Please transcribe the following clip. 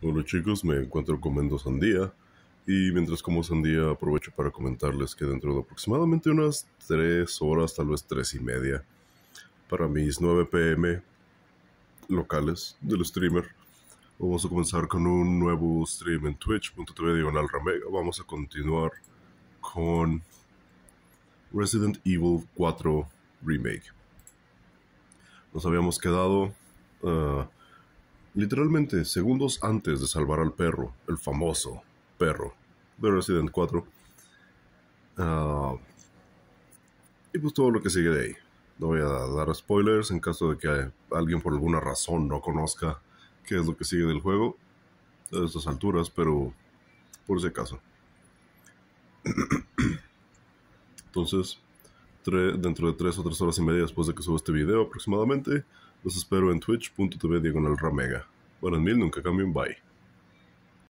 Hola chicos, me encuentro comiendo sandía y mientras como sandía aprovecho para comentarles que dentro de aproximadamente unas 3 horas, tal vez 3 y media, para mis 9 pm locales del streamer, vamos a comenzar con un nuevo stream en twitch.tv diagonal ramega, vamos a continuar con Resident Evil 4 Remake. Nos habíamos quedado... Ah, Literalmente segundos antes de salvar al perro, el famoso perro de Resident 4. Ah, y pues todo lo que sigue de ahí. No voy a dar spoilers en caso de que alguien por alguna razón no conozca qué es lo que sigue del juego a estas alturas, pero por si acaso. Entonces, dentro de tres o tres horas y media después de que suba este video aproximadamente. Los espero en twitch.tv diagonal ramega. Bueno, en mil nunca cambien, bye.